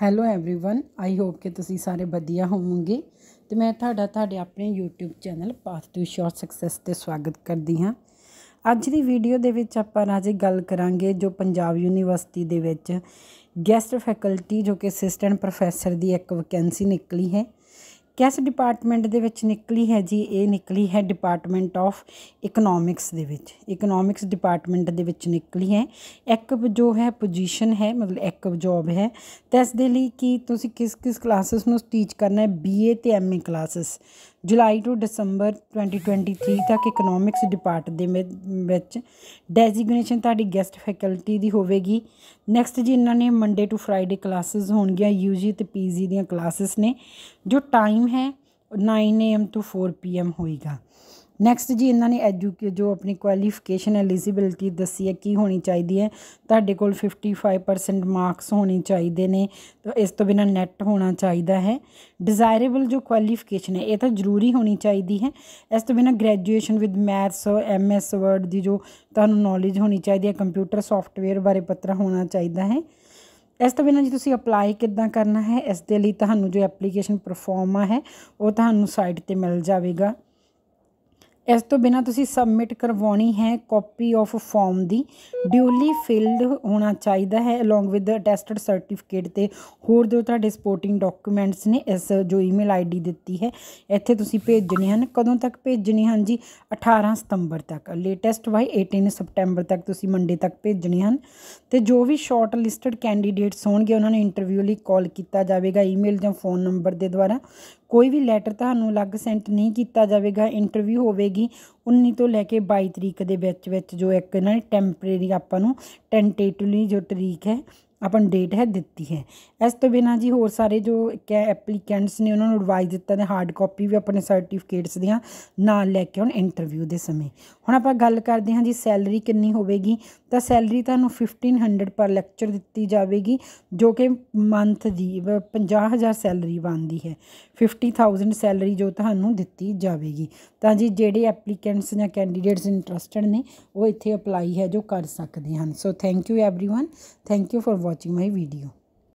Hello everyone I hope ਕਿ ਤੁਸੀਂ ਸਾਰੇ ਵਧੀਆ ਹੋਵੋਗੇ ਤੇ ਮੈਂ ਤੁਹਾਡਾ ਤੁਹਾਡੇ ਆਪਣੇ YouTube channel path to short success ਤੇ ਸਵਾਗਤ ਕਰਦੀ ਹਾਂ ਅੱਜ ਦੀ ਵੀਡੀਓ ਦੇ ਵਿੱਚ ਆਪਾਂ ਰਾਜੇ ਗੱਲ ਕਰਾਂਗੇ ਜੋ ਪੰਜਾਬ ਯੂਨੀਵਰਸਿਟੀ ਦੇ ਵਿੱਚ ਗੈਸਟ ਫੈਕਲਟੀ ਜੋ ਕਿ ਅਸਿਸਟੈਂਟ ਪ੍ਰੋਫੈਸਰ ਦੀ ਇੱਕ ਵੈਕੈਂਸੀ ਨਿਕਲੀ ਹੈ ਕਿਸ ਡਿਪਾਰਟਮੈਂਟ ਦੇ ਵਿੱਚ ਨਿਕਲੀ ਹੈ ਜੀ ਇਹ ਨਿਕਲੀ ਹੈ ਡਿਪਾਰਟਮੈਂਟ ਆਫ ਇਕਨੋਮਿਕਸ ਦੇ ਵਿੱਚ ਇਕਨੋਮਿਕਸ ਡਿਪਾਰਟਮੈਂਟ ਦੇ ਵਿੱਚ ਨਿਕਲੀ ਹੈ ਇੱਕ ਜੋ ਹੈ ਪੋਜੀਸ਼ਨ ਹੈ ਮਤਲਬ ਇੱਕ ਜੌਬ ਹੈ ਤੇ ਇਸ ਦੇ ਲਈ ਕੀ ਤੁਸੀਂ ਕਿਸ ਕਿਸ ਕਲਾਸਸ ਨੂੰ ਟੀਚ ਕਰਨਾ ਹੈ ਬੀਏ ਤੇ ਐਮਏ ਕਲਾਸਸ ਜੁਲਾਈ ਤੋਂ ਦਸੰਬਰ 2023 ਤੱਕ ਇਕਨੋਮਿਕਸ ਡਿਪਾਰਟ ਦੇ ਵਿੱਚ ਡੈਜ਼ਿਗਨੇਸ਼ਨ ਤੁਹਾਡੀ ਗੈਸਟ ਫੈਕਲਟੀ ਦੀ ਹੋਵੇਗੀ ਨੈਕਸਟ ਜੀ ਇਹਨਾਂ ਨੇ ਮੰਡੇ ਟੂ ਫਰਾਈਡੇ ਕਲਾਸਿਸ ਹੋਣਗੀਆਂ ਯੂਜੀ ਤੇ ਪੀਜੀ ਦੀਆਂ ਕਲਾਸਿਸ ਨੇ ਜੋ ਟਾਈਮ ਹੈ 9 am ਤੋਂ 4 ਪੀਐਮ ਹੋਏਗਾ ਨੈਕਸਟ ਜੀ ਇਹਨਾਂ ਨੇ ਐਜੂਕੇ ਜੋ ਆਪਣੀ ਕੁਆਲੀਫਿਕੇਸ਼ਨ ਐਲੀਜੀਬਿਲਟੀ ਦੱਸੀ ਹੈ ਕੀ ਹੋਣੀ ਚਾਹੀਦੀ ਹੈ ਤੁਹਾਡੇ ਕੋਲ 55% ਮਾਰਕਸ ਹੋਣੇ ਚਾਹੀਦੇ ਨੇ ਤਾਂ ਇਸ ਤੋਂ ਬਿਨਾ ਨੈਟ ਹੋਣਾ ਚਾਹੀਦਾ ਹੈ ਡਿਜ਼ਾਇਰੇਬਲ ਜੋ ਕੁਆਲੀਫਿਕੇਸ਼ਨ ਹੈ ਇਹ ਤਾਂ ਜ਼ਰੂਰੀ ਹੋਣੀ ਚਾਹੀਦੀ ਹੈ ਇਸ ਤੋਂ ਬਿਨਾ graduation with maths MS Word ਦੀ ਜੋ ਤੁਹਾਨੂੰ ਨੌਲੇਜ ਹੋਣੀ ਚਾਹੀਦੀ ਹੈ ਕੰਪਿਊਟਰ ਸੌਫਟਵੇਅਰ ਬਾਰੇ ਪੱਤਰਾ ਹੋਣਾ ਚਾਹੀਦਾ ਹੈ ਇਸ ਤੋਂ ਬਿਨਾਂ ਜੀ ਤੁਸੀਂ ਅਪਲਾਈ ਕਿੱਦਾਂ ਕਰਨਾ ਹੈ ਇਸ ਦੇ ਲਈ ਤੁਹਾਨੂੰ ਜੋ ਐਪਲੀਕੇਸ਼ਨ ਪਰਫਾਰਮਾ ਹੈ ਉਹ ਤੁਹਾਨੂੰ ਸਾਈਟ ਤੇ ਮਿਲ ਜਾਵੇਗਾ ਇਸ ਤੋਂ ਬਿਨਾ ਤੁਸੀਂ ਸਬਮਿਟ ਕਰਵਾਉਣੀ ਹੈ ਕਾਪੀ ਆਫ ਫਾਰਮ ਦੀ ਡਿਊਲੀ ਫਿਲਡ ਹੋਣਾ ਚਾਹੀਦਾ ਹੈ ਅਲੋਂਗ ਵਿਦ ਅਟੈਸਟਡ ਸਰਟੀਫਿਕੇਟ ਤੇ ਹੋਰ ਜੋ ਤੁਹਾਡੇ ਸਪੋਰਟਿੰਗ ਡਾਕੂਮੈਂਟਸ ਨੇ ਇਸ ਜੋ ਈਮੇਲ ਆਈਡੀ ਦਿੱਤੀ ਹੈ ਇੱਥੇ ਤੁਸੀਂ ਭੇਜਣੇ ਹਨ ਕਦੋਂ ਤੱਕ ਭੇਜਣੇ ਹਨ ਜੀ 18 ਸਤੰਬਰ ਤੱਕ ਲੇਟੈਸਟ ਬਾਈ 18 ਸਪਟੈਂਬਰ ਤੱਕ ਤੁਸੀਂ ਮੰਡੇ ਤੱਕ ਭੇਜਣੇ ਹਨ ਤੇ ਜੋ ਵੀ ਸ਼ਾਰਟ ਲਿਸਟਡ ਕੈਂਡੀਡੇਟਸ ਹੋਣਗੇ ਉਹਨਾਂ ਨੂੰ ਇੰਟਰਵਿਊ ਲਈ ਕਾਲ ਕੀਤਾ ਜਾਵੇਗਾ ਈਮੇਲ ਜਾਂ ਫੋਨ ਨੰਬਰ ਦੇ ਦੁਆਰਾ ਕੋਈ ਵੀ ਲੈਟਰ ਤੁਹਾਨੂੰ ਅਲੱਗ ਸੈਂਟ ਨਹੀਂ ਕੀਤਾ ਜਾਵੇਗਾ ਇੰਟਰਵਿਊ ਹੋਵੇਗੀ 19 ਤੋਂ ਲੈ ਕੇ 22 ਤਰੀਕ ਦੇ ਵਿੱਚ ਵਿੱਚ ਜੋ ਇੱਕ ਇਹਨਾਂ ਨੇ ਟੈਂਪਰੇਰੀ ਆਪਾਂ ਨੂੰ ਟੈਂਟੇਟਿਵਲੀ ਜੋ ਤਰੀਕ ਹੈ ਆਪਾਂ ਡੇਟ ਹੈ ਦਿੱਤੀ ਹੈ ਇਸ ਤੋਂ ਬਿਨਾ ਜੀ ਹੋਰ ਸਾਰੇ ਜੋ ਐਪਲੀਕੈਂਟਸ ਨੇ ਉਹਨਾਂ ਨੂੰ ਐਡਵਾਈਸ ਦਿੱਤਾ ਨੇ ਹਾਰਡ ਕਾਪੀ ਵੀ ਆਪਣੇ ਸਰਟੀਫਿਕੇਟਸ ਦੀਆਂ ਨਾਲ ਲੈ ਕੇ ਆਉਣ ਇੰਟਰਵਿਊ ਦੇ ਸਮੇਂ ਹੁਣ ਆਪਾਂ ਗੱਲ ਕਰਦੇ ਹਾਂ ਜੀ ਸੈਲਰੀ ਕਿੰਨੀ ਹੋਵੇਗੀ ਤਾਂ ਸੈਲਰੀ ਤੁਹਾਨੂੰ 1500 ਪਰ ਲੈਕਚਰ ਦਿੱਤੀ ਜਾਵੇਗੀ ਜੋ ਕਿ ਮੰਥ ਦੀ 50000 ਸੈਲਰੀ ਬਣਦੀ ਹੈ 50000 ਸੈਲਰੀ ਜੋ ਤੁਹਾਨੂੰ ਦਿੱਤੀ ਜਾਵੇਗੀ ਤਾਂ ਜੀ ਜਿਹੜੇ ਐਪਲੀਕੈਂਟਸ ਜਾਂ ਕੈਂਡੀਡੇਟਸ ਇੰਟਰਸਟਡ ਨੇ ਉਹ ਇੱਥੇ ਅਪਲਾਈ ਹੈ ਜੋ ਕਰ ਸਕਦੇ ਹਨ so thank you everyone thank you for watching my video.